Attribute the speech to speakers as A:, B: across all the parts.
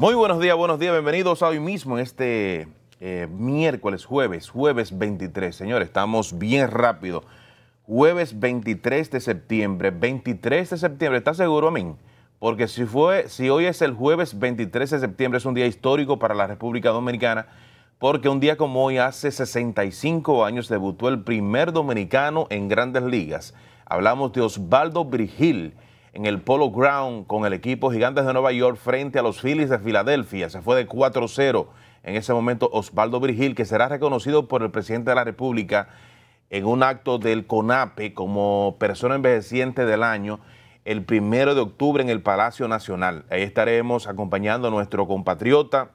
A: Muy buenos días, buenos días, bienvenidos a hoy mismo en este eh, miércoles, jueves, jueves 23. Señores, estamos bien rápido. Jueves 23 de septiembre, 23 de septiembre, ¿estás seguro, amén. Porque si, fue, si hoy es el jueves 23 de septiembre, es un día histórico para la República Dominicana, porque un día como hoy, hace 65 años, debutó el primer dominicano en grandes ligas. Hablamos de Osvaldo Virgil en el Polo Ground con el equipo Gigantes de Nueva York frente a los Phillies de Filadelfia. Se fue de 4-0 en ese momento Osvaldo Virgil, que será reconocido por el presidente de la República en un acto del CONAPE como persona envejeciente del año el primero de octubre en el Palacio Nacional. Ahí estaremos acompañando a nuestro compatriota,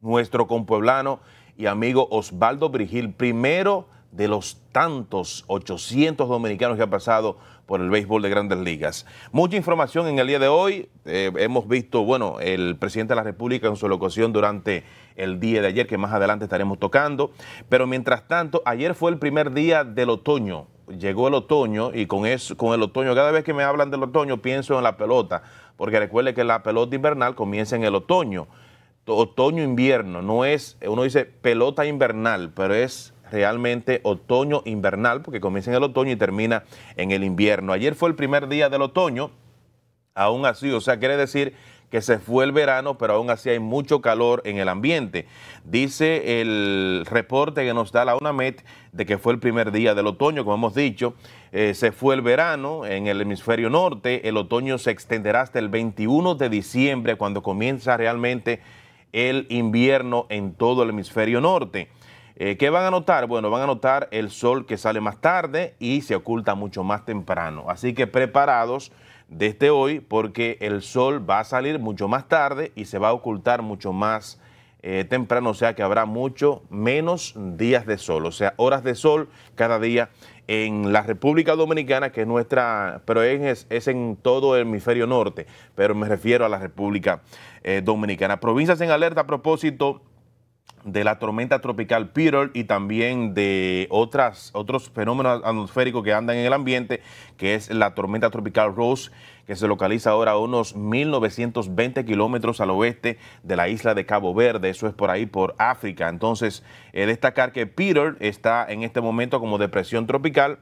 A: nuestro compueblano y amigo Osvaldo Virgil, primero de los tantos 800 dominicanos que han pasado por el béisbol de grandes ligas. Mucha información en el día de hoy. Eh, hemos visto, bueno, el presidente de la República en su locución durante el día de ayer, que más adelante estaremos tocando. Pero mientras tanto, ayer fue el primer día del otoño. Llegó el otoño y con, eso, con el otoño, cada vez que me hablan del otoño, pienso en la pelota, porque recuerde que la pelota invernal comienza en el otoño. Otoño-invierno, no es, uno dice pelota invernal, pero es realmente otoño-invernal, porque comienza en el otoño y termina en el invierno. Ayer fue el primer día del otoño, aún así, o sea, quiere decir que se fue el verano, pero aún así hay mucho calor en el ambiente. Dice el reporte que nos da la UNAMED de que fue el primer día del otoño, como hemos dicho, eh, se fue el verano en el hemisferio norte, el otoño se extenderá hasta el 21 de diciembre, cuando comienza realmente el invierno en todo el hemisferio norte. Eh, ¿Qué van a notar? Bueno, van a notar el sol que sale más tarde y se oculta mucho más temprano. Así que preparados desde hoy porque el sol va a salir mucho más tarde y se va a ocultar mucho más eh, temprano, o sea que habrá mucho menos días de sol, o sea, horas de sol cada día en la República Dominicana, que es nuestra, pero es, es en todo el hemisferio norte, pero me refiero a la República eh, Dominicana. Provincias en alerta a propósito de la tormenta tropical Peter y también de otras, otros fenómenos atmosféricos que andan en el ambiente, que es la tormenta tropical Rose, que se localiza ahora a unos 1.920 kilómetros al oeste de la isla de Cabo Verde, eso es por ahí, por África. Entonces, eh, destacar que Peter está en este momento como depresión tropical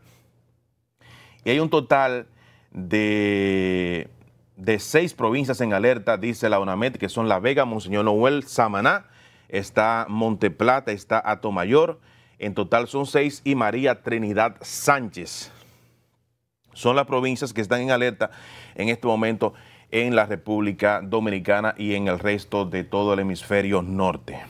A: y hay un total de, de seis provincias en alerta, dice la UNAMED, que son La Vega, Monseñor Noel, Samaná, está plata está Atomayor, en total son seis, y María Trinidad Sánchez. Son las provincias que están en alerta en este momento en la República Dominicana y en el resto de todo el hemisferio norte.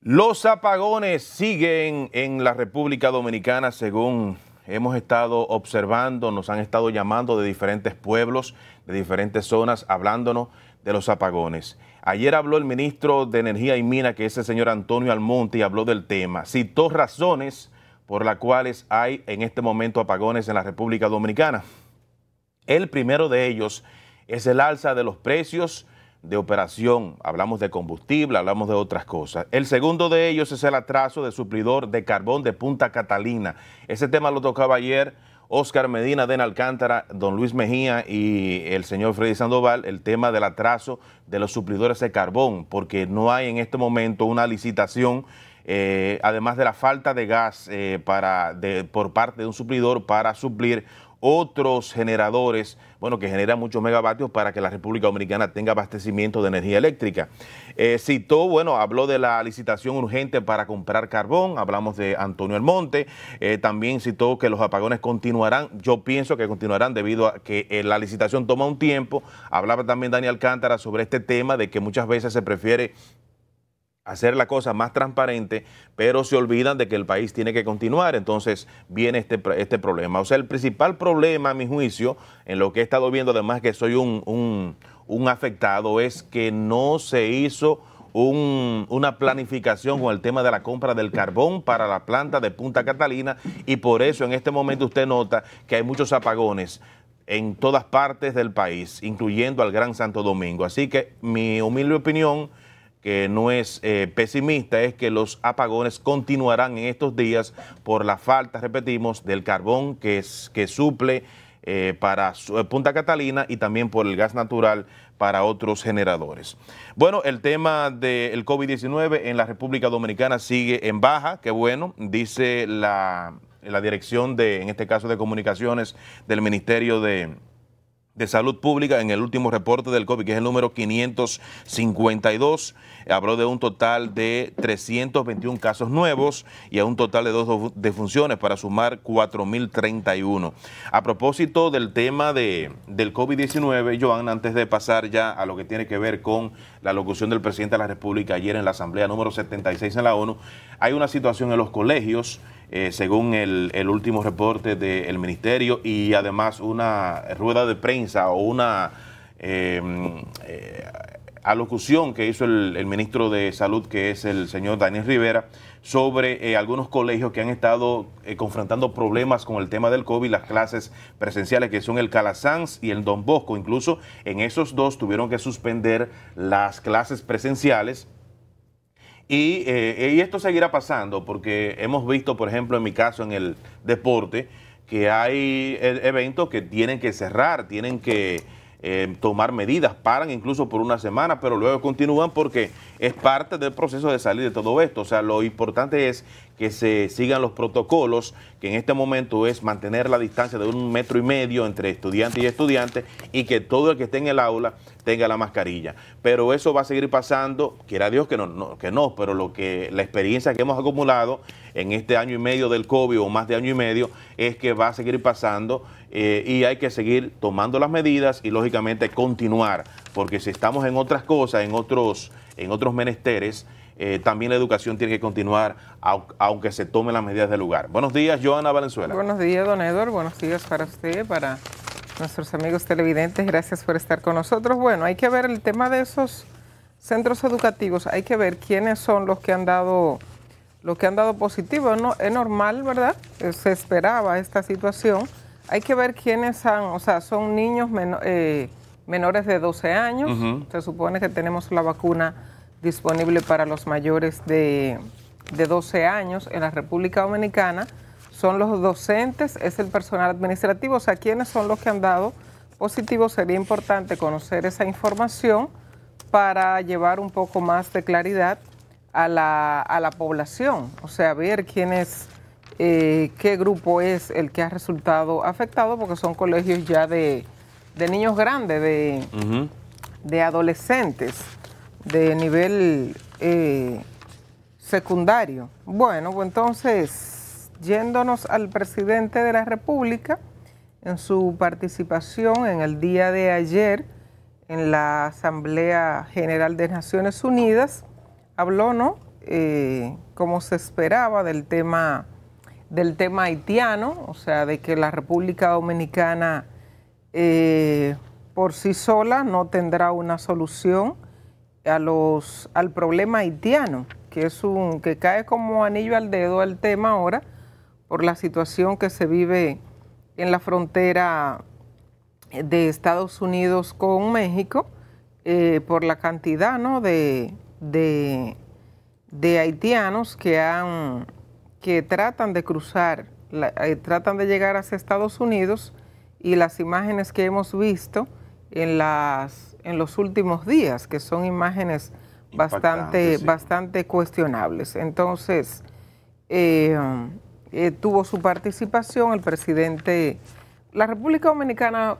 A: Los apagones siguen en la República Dominicana según hemos estado observando, nos han estado llamando de diferentes pueblos, de diferentes zonas, hablándonos de los apagones. Ayer habló el ministro de Energía y Mina, que es el señor Antonio Almonte, y habló del tema. Citó razones por las cuales hay en este momento apagones en la República Dominicana. El primero de ellos es el alza de los precios de operación. Hablamos de combustible, hablamos de otras cosas. El segundo de ellos es el atraso de suplidor de carbón de Punta Catalina. Ese tema lo tocaba ayer Oscar Medina, de Alcántara, don Luis Mejía y el señor Freddy Sandoval el tema del atraso de los suplidores de carbón, porque no hay en este momento una licitación, eh, además de la falta de gas eh, para, por parte de un suplidor para suplir otros generadores, bueno, que generan muchos megavatios para que la República Dominicana tenga abastecimiento de energía eléctrica. Eh, citó, bueno, habló de la licitación urgente para comprar carbón, hablamos de Antonio El Monte, eh, también citó que los apagones continuarán, yo pienso que continuarán debido a que eh, la licitación toma un tiempo, hablaba también Daniel Cántara sobre este tema de que muchas veces se prefiere hacer la cosa más transparente, pero se olvidan de que el país tiene que continuar, entonces viene este, este, problema. O sea, el principal problema, a mi juicio, en lo que he estado viendo, además que soy un, afectado, es que no se hizo una planificación con el tema de la compra del carbón para la planta de Punta Catalina y por eso en este momento usted nota que hay muchos apagones en todas partes del país, incluyendo al Gran Santo Domingo. Así que mi humilde opinión que no es eh, pesimista es que los apagones continuarán en estos días por la falta, repetimos, del carbón que, es, que suple eh, para eh, Punta Catalina y también por el gas natural para otros generadores. Bueno, el tema del COVID-19 en la República Dominicana sigue en baja, qué bueno, dice la, la dirección de, en este caso, de comunicaciones del Ministerio de de Salud Pública en el último reporte del COVID, que es el número 552, habló de un total de 321 casos nuevos y a un total de dos defunciones para sumar 4.031. A propósito del tema de, del COVID-19, Joan, antes de pasar ya a lo que tiene que ver con la locución del presidente de la República ayer en la Asamblea número 76 en la ONU, hay una situación en los colegios eh, según el, último reporte del ministerio y además una rueda de prensa o una em, eh, alocución que hizo el, ministro de Salud, que es el señor Daniel Rivera, sobre eh, algunos colegios que han estado eh, confrontando problemas con el tema del COVID, las clases presenciales que son el Calasanz y el Don Bosco. Incluso en esos dos tuvieron que suspender las clases presenciales eh, y, esto seguirá pasando porque hemos visto, por ejemplo, en mi caso en el deporte, que hay eh, eventos que tienen que cerrar, tienen que eh, tomar medidas, paran incluso por una semana, pero luego continúan porque es parte del proceso de salir de todo esto. O sea, lo importante es que se sigan los protocolos, que en este momento es mantener la distancia de un metro y medio entre estudiantes y estudiantes y que todo el que esté en el aula tenga la mascarilla. Pero eso va a seguir pasando, quiera Dios que no, que no, pero lo que la experiencia que hemos acumulado en este año y medio del COVID o más de año y medio es que va a seguir pasando eh, y hay que seguir tomando las medidas y lógicamente continuar, porque si estamos en otras cosas, en otros, en otros menesteres, eh, también la educación tiene que continuar, aunque se tomen las medidas del lugar. Buenos días, Joana Valenzuela.
B: Buenos días, don Eduardo. Buenos días para usted, para nuestros amigos televidentes. Gracias por estar con nosotros. Bueno, hay que ver el tema de esos centros educativos. Hay que ver quiénes son los que han dado los que han dado positivo. No, es normal, ¿verdad? Se esperaba esta situación. Hay que ver quiénes han, o sea, son niños eh, menores de 12 años. Se supone que tenemos la vacuna disponible para los mayores de, 12 años en la República Dominicana son los docentes, es el personal administrativo, o sea, quiénes son los que han dado positivo. Sería importante conocer esa información para llevar un poco más de claridad a la, población, o sea, ver quién es, eh, qué grupo es el que ha resultado afectado, porque son colegios ya de, niños grandes, de, de adolescentes de nivel eh, secundario. Bueno, pues entonces, yéndonos al presidente de la República, en su participación en el día de ayer en la Asamblea General de Naciones Unidas, habló, ¿no? Eh, como se esperaba, del tema, del tema haitiano, o sea, de que la República Dominicana eh, por sí sola no tendrá una solución los, al problema haitiano, que, es un, que cae como anillo al dedo al tema ahora por la situación que se vive en la frontera de Estados Unidos con México, eh, por la cantidad ¿no? de, de, haitianos que, han, que tratan de cruzar, eh, tratan de llegar hacia Estados Unidos y las imágenes que hemos visto en las en los últimos días, que son imágenes bastante, bastante cuestionables. Entonces, eh, eh, tuvo su participación el presidente. La República Dominicana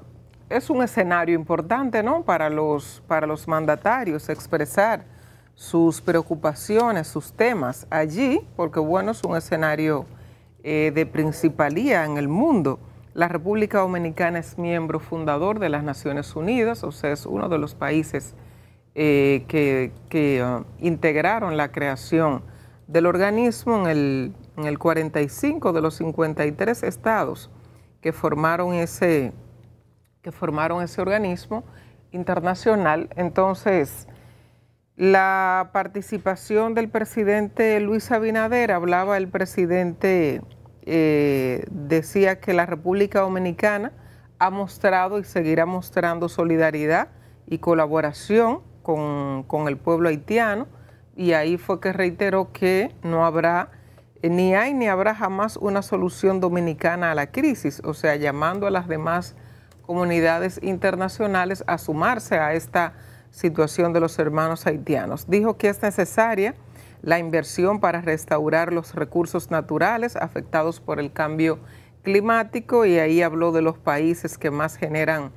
B: es un escenario importante, ¿no? Para los, para los mandatarios expresar sus preocupaciones, sus temas allí, porque bueno, es un escenario eh, de principalía en el mundo. La República Dominicana es miembro fundador de las Naciones Unidas, o sea, es uno de los países eh, que, ah, integraron la creación del organismo en el, en el 45 de los 53 estados que formaron ese, que formaron ese organismo internacional. Entonces, la participación del presidente Luis Abinader, hablaba el presidente eh, decía que la República Dominicana ha mostrado y seguirá mostrando solidaridad y colaboración con, con el pueblo haitiano y ahí fue que reiteró que no habrá, eh, ni hay ni habrá jamás una solución dominicana a la crisis, o sea, llamando a las demás comunidades internacionales a sumarse a esta situación de los hermanos haitianos. Dijo que es necesaria la inversión para restaurar los recursos naturales afectados por el cambio climático y ahí habló de los países que más generan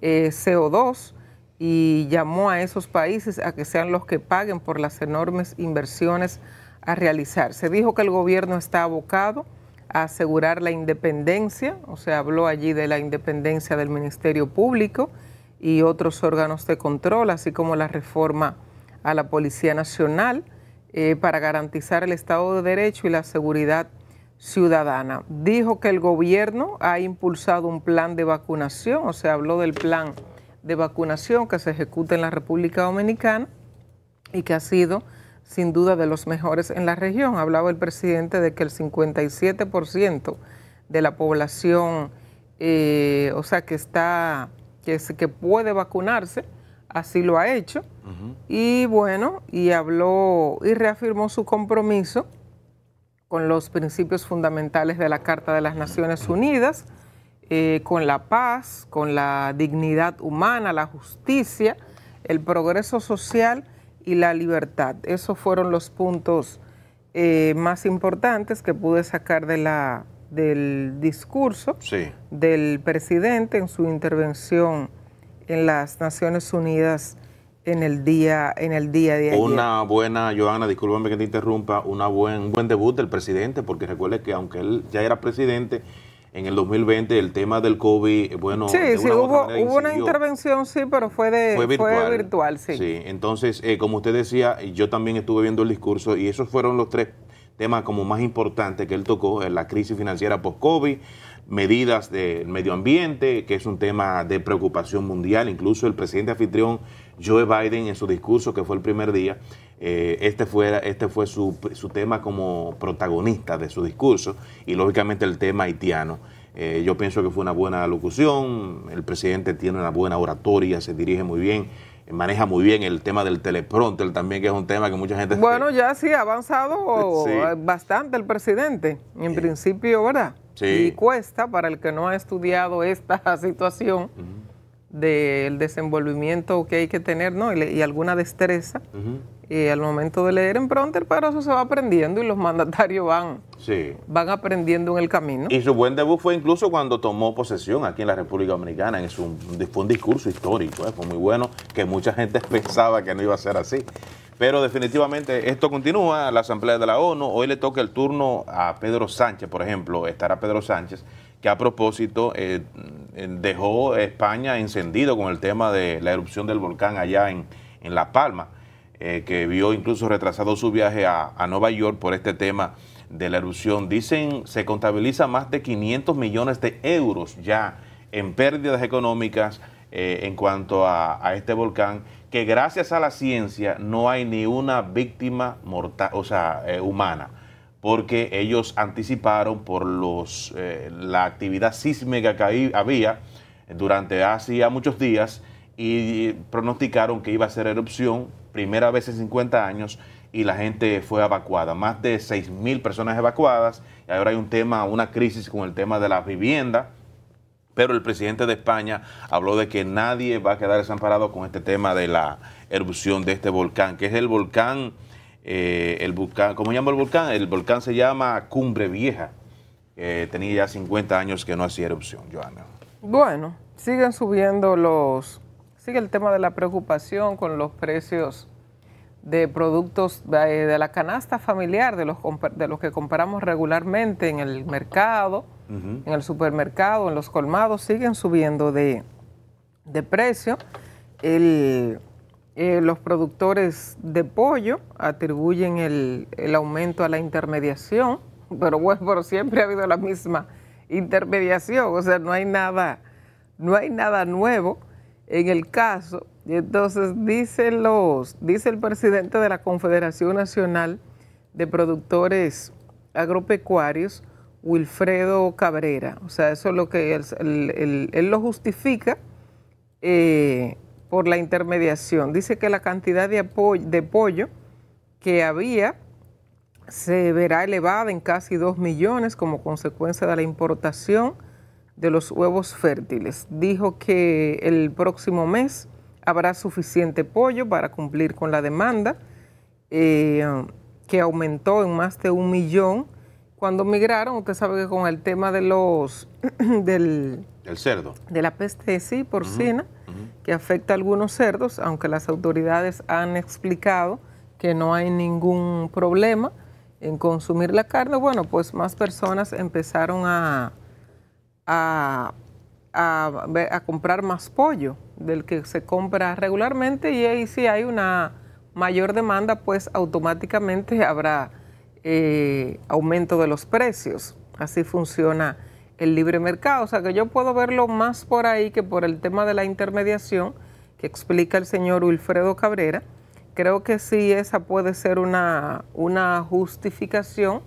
B: eh, CO2 y llamó a esos países a que sean los que paguen por las enormes inversiones a realizar. Se dijo que el gobierno está abocado a asegurar la independencia, o sea, habló allí de la independencia del Ministerio Público y otros órganos de control, así como la reforma a la Policía Nacional eh, para garantizar el Estado de Derecho y la seguridad ciudadana. Dijo que el gobierno ha impulsado un plan de vacunación, o sea, habló del plan de vacunación que se ejecuta en la República Dominicana y que ha sido sin duda de los mejores en la región. Hablaba el presidente de que el 57% de la población, eh, o sea, que está, que, que puede vacunarse, así lo ha hecho. Y bueno, y habló y reafirmó su compromiso con los principios fundamentales de la Carta de las Naciones Unidas, eh, con la paz, con la dignidad humana, la justicia, el progreso social y la libertad. Esos fueron los puntos eh, más importantes que pude sacar de la, del discurso del presidente en su intervención en las Naciones Unidas en el día en el día de ayer. Una
A: buena, Joana, discúlpame que te interrumpa, una buen, un buen debut del presidente, porque recuerde que aunque él ya era presidente, en el 2020 el tema del COVID, bueno... Sí, sí, hubo, hubo una
B: intervención, sí, pero fue, de, virtual. sí. sí.
A: entonces, eh, como usted decía, yo también estuve viendo el discurso y esos fueron los tres tema como más importante que él tocó, es la crisis financiera post-COVID, medidas del medio ambiente, que es un tema de preocupación mundial. Incluso el presidente anfitrión Joe Biden en su discurso, que fue el primer día, eh, este fue, este fue su, tema como protagonista de su discurso y lógicamente el tema haitiano. Eh, yo pienso que fue una buena locución, el presidente tiene una buena oratoria, se dirige muy bien maneja muy bien el tema del teleprompter también, que es un tema que mucha gente...
B: Bueno, ya sí, ha avanzado bastante el presidente, en principio, ¿verdad? Sí. Y cuesta para el que no ha estudiado esta situación del desenvolvimiento que hay que tener, ¿no? Y, alguna destreza y al momento de leer en pronto pero eso se va aprendiendo y los mandatarios van, van aprendiendo en el camino. Y
A: su buen debut fue incluso cuando tomó posesión aquí en la República Dominicana. Es un, fue un discurso histórico, eh, fue muy bueno, que mucha gente pensaba que no iba a ser así. Pero definitivamente esto continúa, la Asamblea de la ONU, hoy le toca el turno a Pedro Sánchez, por ejemplo, estará Pedro Sánchez, que a propósito eh, mm, dejó España encendido con el tema de la erupción del volcán allá en, en La Palma eh, que vio incluso retrasado su viaje a, Nueva York por este tema de la erupción. Dicen, se contabiliza más de 500 millones de euros ya en pérdidas económicas eh, en cuanto a, este volcán, que gracias a la ciencia no hay ni una víctima mortal, o sea, eh, humana, porque ellos anticiparon por los, la actividad sísmica que había durante hacía muchos días y pronosticaron que iba a ser erupción primera vez en 50 años y la gente fue evacuada. Más de 6.000 personas evacuadas y ahora hay un tema, una crisis con el tema de la vivienda. Pero el presidente de España habló de que nadie va a quedar desamparado con este tema de la erupción de este volcán, que es el volcán, eh, el volcán ¿cómo llamo llama el volcán? El volcán se llama Cumbre Vieja. tenía ya 50 años que no hacía erupción, Joana.
B: Bueno, siguen subiendo los Sigue el tema de la preocupación con los precios de productos de, la canasta familiar, de los, de los que compramos regularmente en el mercado, en el supermercado, en los colmados, siguen subiendo de, precio. Eh, los productores de pollo atribuyen el, aumento a la intermediación, pero bueno, siempre ha habido la misma intermediación, o sea, no hay nada, no hay nada nuevo en el caso. Y entonces dice, los, dice el presidente de la Confederación Nacional de Productores Agropecuarios, Wilfredo Cabrera. O sea, eso es lo que él, lo justifica eh, por la intermediación. Dice que la cantidad de, apoyo, de pollo que había se verá elevada en casi 2 millones como consecuencia de la importación de los huevos fértiles. Dijo que el próximo mes habrá suficiente pollo para cumplir con la demanda, eh, que aumentó en más de un millón. Cuando migraron, usted sabe que con el tema de los del, cerdo. De la peste, sí, porcina, que afecta a algunos cerdos, aunque las autoridades han explicado que no hay ningún problema en consumir la carne, bueno, pues más personas empezaron a, a, comprar más pollo del que se compra regularmente y ahí si hay una mayor demanda, pues automáticamente habrá eh, aumento de los precios. Así funciona el libre mercado. O sea que yo puedo verlo más por ahí que por el tema de la intermediación que explica el señor Wilfredo Cabrera. Creo que sí, esa puede ser una, una justificación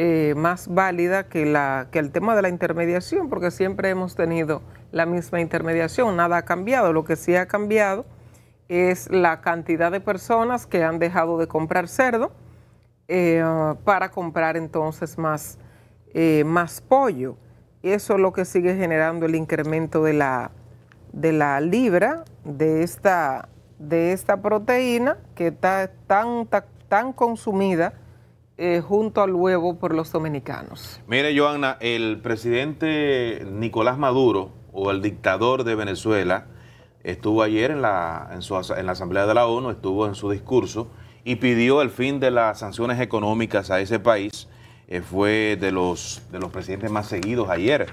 B: eh, más válida que, la, que el tema de la intermediación, porque siempre hemos tenido la misma intermediación, nada ha cambiado. Lo que sí ha cambiado es la cantidad de personas que han dejado de comprar cerdo eh, para comprar entonces más, eh, más pollo. Eso es lo que sigue generando el incremento de la, de la libra, de esta, de esta proteína que está tan, tan, tan consumida eh, junto al huevo por los dominicanos.
A: Mire, Joana, el presidente Nicolás Maduro, o el dictador de Venezuela, estuvo ayer en la, en, la Asamblea de la ONU, estuvo en su discurso y pidió el fin de las sanciones económicas a ese país. Eh, fue de los, de los presidentes más seguidos ayer.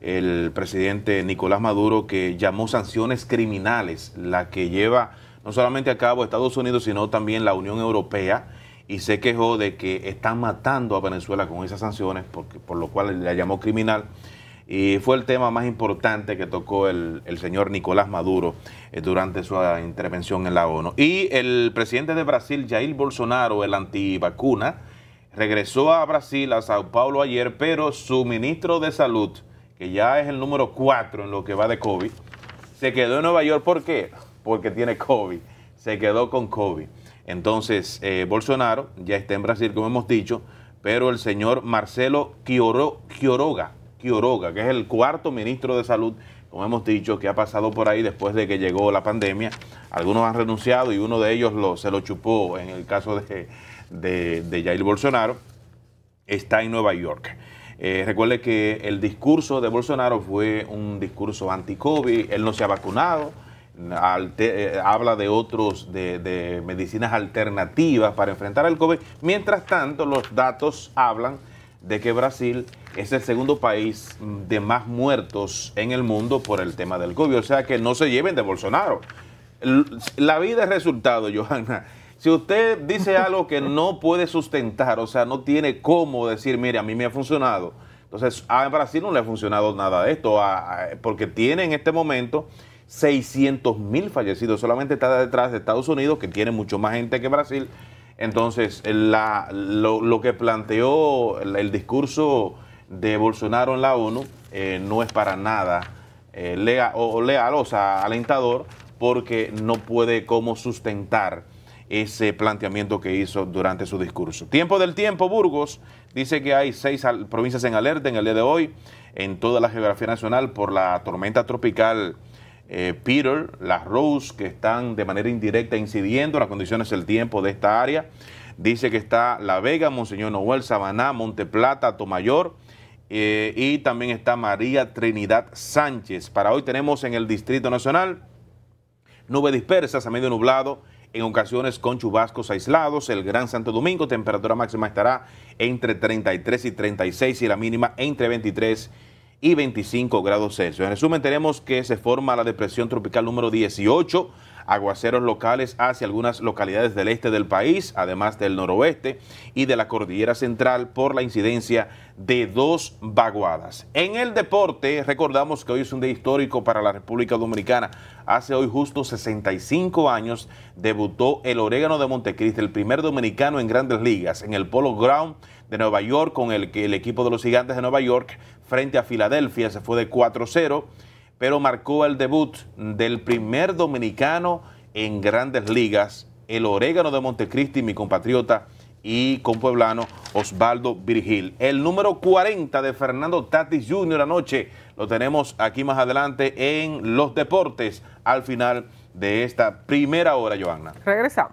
A: El presidente Nicolás Maduro que llamó sanciones criminales, la que lleva no solamente a cabo Estados Unidos, sino también la Unión Europea y se quejó de que están matando a Venezuela con esas sanciones, porque, por lo cual la llamó criminal. Y fue el tema más importante que tocó el, señor Nicolás Maduro eh, durante su ah, intervención en la ONU. Y el presidente de Brasil, Jair Bolsonaro, el antivacuna, regresó a Brasil, a Sao Paulo ayer, pero su ministro de Salud, que ya es el número cuatro en lo que va de COVID, se quedó en Nueva York. ¿Por qué? Porque tiene COVID. Se quedó con COVID. Entonces, eh, Bolsonaro ya está en Brasil, como hemos dicho, pero el señor Marcelo Quioroga, que es el cuarto ministro de Salud, como hemos dicho, que ha pasado por ahí después de que llegó la pandemia. Algunos han renunciado y uno de ellos se lo chupó en el caso de, de, Jair Bolsonaro. Está en Nueva York. Eh, recuerde que el discurso de Bolsonaro fue un discurso anti-COVID, él no se ha vacunado eh, habla de otros, de, medicinas alternativas para enfrentar el COVID. Mientras tanto, los datos hablan de que Brasil es el segundo país mm, de más muertos en el mundo por el tema del COVID. O sea que no se lleven de Bolsonaro. La vida es resultado, Johanna. Si usted dice algo que no puede sustentar, o sea, no tiene cómo decir, mire, a mí me ha funcionado. Entonces, a Brasil no le ha funcionado nada de esto, porque tiene en este momento 600 mil fallecidos. Solamente está detrás de Estados Unidos, que tiene mucho más gente que Brasil. Entonces, lo, que planteó el, discurso de Bolsonaro en la ONU eh, no es para nada eh, o, leal, o sea, alentador, porque no puede como sustentar ese planteamiento que hizo durante su discurso. Tiempo del tiempo, Burgos dice que hay seis provincias en alerta en el día de hoy en toda la geografía nacional por la tormenta tropical eh, Peter, las Rose, que están de manera indirecta incidiendo en las condiciones del tiempo de esta área. Dice que está La Vega, Monseñor Noel, Sabaná, Monteplata, Tomayor. Eh, y también está María Trinidad Sánchez. Para hoy tenemos en el Distrito Nacional nubes dispersas a medio nublado, en ocasiones con chubascos aislados. El Gran Santo Domingo, temperatura máxima estará entre 33 y 36 y la mínima entre 23 y y 25 grados Celsius. En resumen, tenemos que se forma la depresión tropical número 18 aguaceros locales hacia algunas localidades del este del país, además del noroeste y de la cordillera central por la incidencia de dos vaguadas. En el deporte, recordamos que hoy es un día histórico para la República Dominicana. Hace hoy justo 65 años debutó el Orégano de Montecristi, el primer dominicano en grandes ligas, en el Polo Ground de Nueva York con el, que el equipo de los Gigantes de Nueva York frente a Filadelfia. Se fue de 4-0 pero marcó el debut del primer dominicano en grandes ligas, el orégano de Montecristi, mi compatriota y con Osvaldo Virgil. El número 40 de Fernando Tatis Jr. anoche lo tenemos aquí más adelante en Los Deportes al final de esta primera hora, Joana
B: Regresamos.